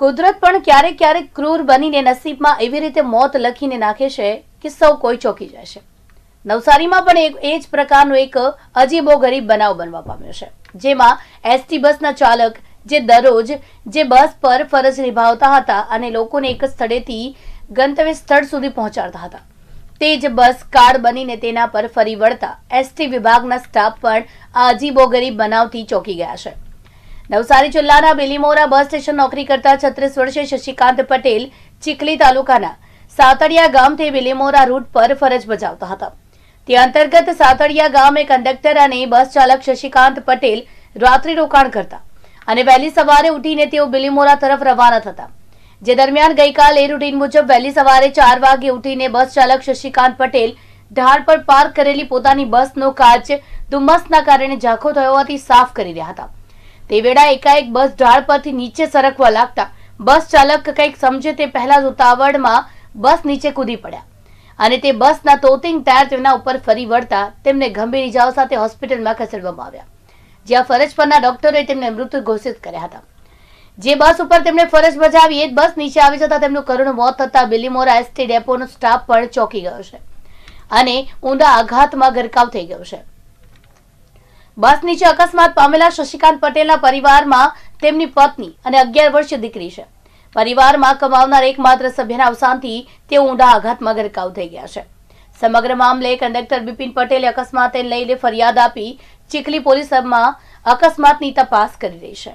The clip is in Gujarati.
કુદરત પણ ક્યારેક ક્યારેક ક્રૂર બનીને નસીબમાં એવી રીતે મોત લખીને નાખે છે કે સૌ કોઈ ચોકી જાય છે નવસારીમાં પણ એ જ પ્રકારનો એક અજીબો ગરીબ બનાવ બનવા પામ્યો છે જેમાં એસટી બસના ચાલક જે દરરોજ જે બસ પર ફરજ નિભાવતા હતા અને લોકોને એક સ્થળેથી ગંતવ્ય સ્થળ સુધી પહોંચાડતા હતા તે જ બસ કાર બનીને તેના પર ફરી વળતા એસટી વિભાગના સ્ટાફ પણ આ અજીબો ગરીબ બનાવથી ચોંકી ગયા છે નવસારી જિલ્લાના બિલીમોરા બસ સ્ટેશન નોકરી કરતા છત્રીસ વર્ષે શશિકાંત પટેલ ચીખલી તાલુકાના સાતડિયા ગામથી બિલીમોરા રૂટ પર ફરજ બજાવતા હતા તે અંતર્ગત સાતડિયા ગામે કંડક્ટર અને બસ ચાલક શશિકાંત પટેલ રાત્રિ રોકાણ કરતા અને વહેલી સવારે ઉઠીને તેઓ બિલીમોરા તરફ રવાના થતા જે દરમિયાન ગઈકાલે રૂટીન મુજબ વહેલી સવારે ચાર વાગે ઉઠીને બસ ચાલક શશિકાંત પટેલ ઢાળ પર પાર્ક કરેલી પોતાની બસનો કાચ ધુમ્મસના કારણે ઝાંખો થયો હોવાથી સાફ કરી રહ્યા હતા તે વેળા એકાએક બસ ઢાળ પરથી નીચે સરકવા લાગતા બસ ચાલક કંઈક સમજે તે પહેલા જ ઉતાવળમાં બસ નીચે કૂદી પડ્યા અને તે બસના તોતિંગ ટાયર તેમના ઉપર ફરી વળતા તેમને ગંભીર ઇજાઓ સાથે હોસ્પિટલમાં ખસેડવામાં આવ્યા જ્યાં ફરજ પરના ડોક્ટરોએ તેમને મૃત ઘોષિત કર્યા હતા જે બસ ઉપર તેમણે ફરજ બજાવી એ જ બસ નીચે આવી જતા તેમનું કરુણ મોત થતા બિલીમોરા એસટી ડેપોનો સ્ટાફ પણ ચોંકી ગયો છે અને ઊંડા આઘાતમાં ગરકાવ થઈ ગયો છે બસ નીચે અકસ્માત પામેલા શશિકાંત પટેલના પરિવારમાં તેમની પત્ની અને અગિયાર વર્ષીય દીકરી છે પરિવારમાં કમાવનાર એકમાત્ર સભ્યના અવસાનથી તેઓ ઊંડા આઘાતમાં ગરકાવ થઈ ગયા છે સમગ્ર મામલે કંડક્ટર બિપિન પટેલે અકસ્માતે લઈને ફરિયાદ આપી ચીખલી પોલીસમાં અકસ્માતની તપાસ કરી રહી છે